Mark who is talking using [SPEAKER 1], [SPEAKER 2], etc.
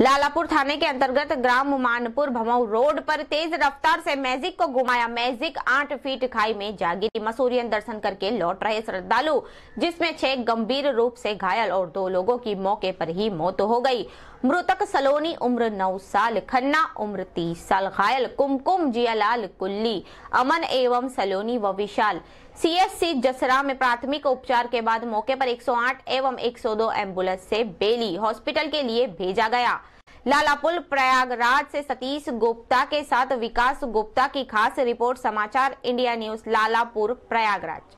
[SPEAKER 1] लालापुर थाने के अंतर्गत ग्राम मानपुर भमऊ रोड पर तेज रफ्तार से मैजिक को घुमाया मैजिक आठ फीट खाई में जा गिरी मसूरियन दर्शन करके लौट रहे श्रद्धालु जिसमें छह गंभीर रूप से घायल और दो लोगों की मौके पर ही मौत हो गई मृतक सलोनी उम्र नौ साल खन्ना उम्र तीस साल घायल कुमकुम जियालाल कुल्ली अमन एवं सलोनी व विशाल सीएससी जसरा में प्राथमिक उपचार के बाद मौके पर 108 एवं 102 एम्बुलेंस से बेली हॉस्पिटल के लिए भेजा गया लालापुल प्रयागराज से सतीश गुप्ता के साथ विकास गुप्ता की खास रिपोर्ट समाचार इंडिया न्यूज लालापुर प्रयागराज